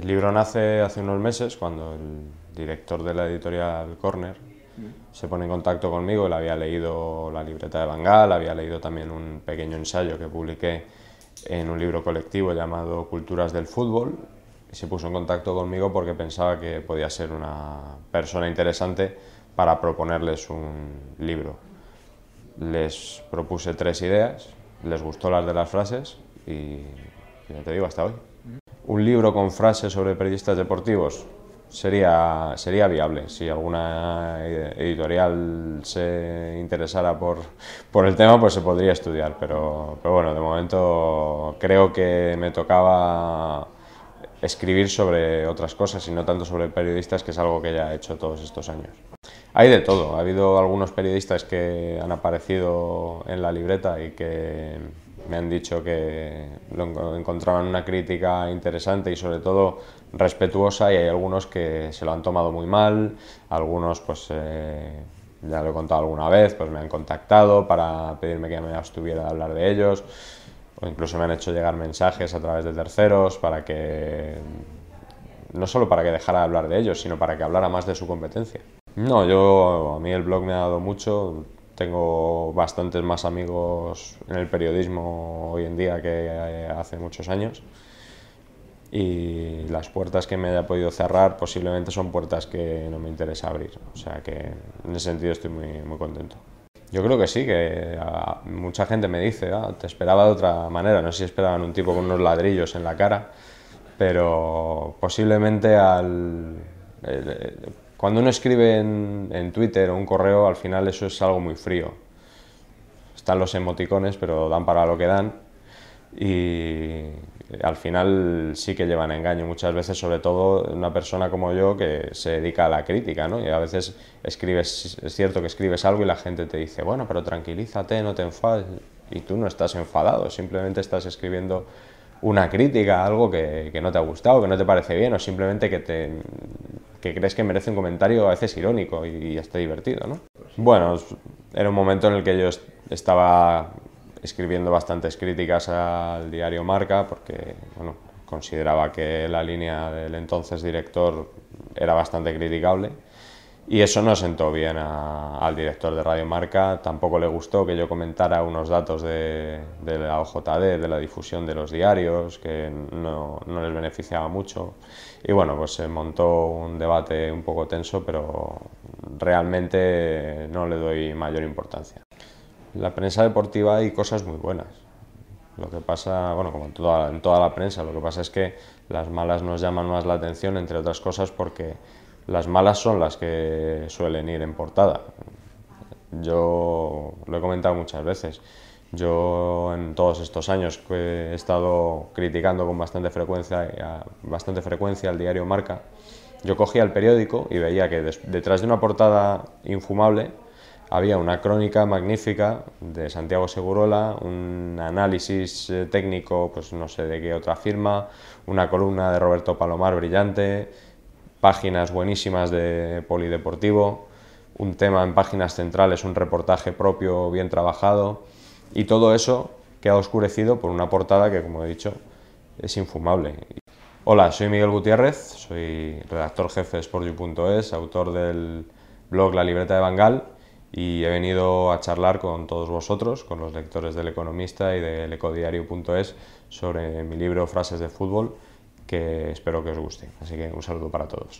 El libro nace hace unos meses cuando el director de la editorial Corner mm. se pone en contacto conmigo, él había leído la libreta de Bangal, había leído también un pequeño ensayo que publiqué en un libro colectivo llamado Culturas del Fútbol, y se puso en contacto conmigo porque pensaba que podía ser una persona interesante para proponerles un libro. Les propuse tres ideas, les gustó las de las frases y, ya te digo, hasta hoy un libro con frases sobre periodistas deportivos sería, sería viable. Si alguna editorial se interesara por, por el tema, pues se podría estudiar. Pero, pero bueno, de momento creo que me tocaba escribir sobre otras cosas y no tanto sobre periodistas, que es algo que ya he hecho todos estos años. Hay de todo, ha habido algunos periodistas que han aparecido en la libreta y que me han dicho que lo encontraban una crítica interesante y sobre todo respetuosa y hay algunos que se lo han tomado muy mal, algunos pues eh, ya lo he contado alguna vez, pues me han contactado para pedirme que me abstuviera de hablar de ellos o incluso me han hecho llegar mensajes a través de terceros para que no solo para que dejara de hablar de ellos, sino para que hablara más de su competencia. No, yo a mí el blog me ha dado mucho, tengo bastantes más amigos en el periodismo hoy en día que eh, hace muchos años y las puertas que me haya podido cerrar posiblemente son puertas que no me interesa abrir. O sea que en ese sentido estoy muy, muy contento. Yo creo que sí, que ah, mucha gente me dice, ah, te esperaba de otra manera, no sé si esperaban un tipo con unos ladrillos en la cara, pero posiblemente al, eh, cuando uno escribe en, Twitter o un correo, al final eso es algo muy frío. Están los emoticones, pero dan para lo que dan. Y al final sí que llevan engaño muchas veces, sobre todo una persona como yo que se dedica a la crítica, ¿no? Y a veces escribes, es cierto que escribes algo y la gente te dice, bueno, pero tranquilízate, no te enfades, y tú no estás enfadado, simplemente estás escribiendo una crítica, algo que no te ha gustado, que no te parece bien, o simplemente que te, que crees que merece un comentario a veces irónico y, y hasta divertido, ¿no? Bueno, era un momento en el que yo estaba escribiendo bastantes críticas al diario Marca porque, bueno, consideraba que la línea del entonces director era bastante criticable y eso no sentó bien al director de Radio Marca, tampoco le gustó que yo comentara unos datos de, la OJD, de la difusión de los diarios, que no, no, les beneficiaba mucho. Y bueno, pues se montó un debate un poco tenso, pero realmente no le doy mayor importancia. La prensa deportiva hay cosas muy buenas. Lo que pasa, bueno, como en toda, en toda la prensa, lo que pasa es que las malas nos llaman más la atención, entre otras cosas, porque las malas son las que suelen ir en portada. Yo lo he comentado muchas veces. Yo en todos estos años que he estado criticando con bastante frecuencia, bastante frecuencia el diario Marca, yo cogía el periódico y veía que detrás de una portada infumable había una crónica magnífica de Santiago Segurola, un análisis eh, técnico, pues no sé de qué otra firma, una columna de Roberto Palomar brillante, páginas buenísimas de polideportivo, un tema en páginas centrales, un reportaje propio bien trabajado y todo eso queda oscurecido por una portada que, como he dicho, es infumable. Hola, soy Miguel Gutiérrez, soy redactor jefe de SportU.es, autor del blog La Libreta de Bangal y he venido a charlar con todos vosotros, con los lectores del Economista y del Ecodiario.es sobre mi libro Frases de Fútbol, que espero que os guste. Así que un saludo para todos.